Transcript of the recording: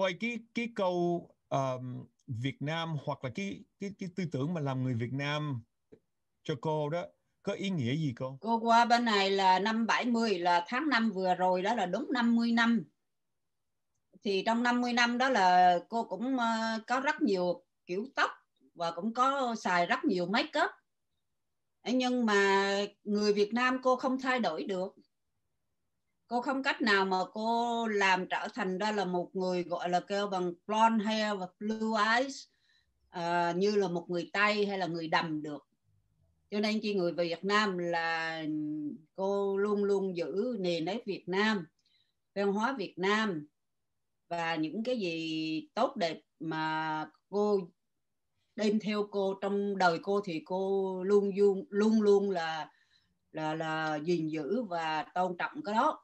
coi cái cái câu um, Việt Nam hoặc là cái cái cái tư tưởng mà làm người Việt Nam cho cô đó có ý nghĩa gì cô? Cô qua bên này là năm 70 là tháng năm vừa rồi đó là đúng 50 năm. Thì trong 50 năm đó là cô cũng có rất nhiều kiểu tóc và cũng có xài rất nhiều make up. Nhưng mà người Việt Nam cô không thay đổi được cô không cách nào mà cô làm trở thành ra là một người gọi là kêu bằng blonde hair và blue eyes uh, như là một người tây hay là người đầm được cho nên khi người về Việt Nam là cô luôn luôn giữ nền nếp Việt Nam văn hóa Việt Nam và những cái gì tốt đẹp mà cô đem theo cô trong đời cô thì cô luôn luôn luôn luôn là là là gìn giữ và tôn trọng cái đó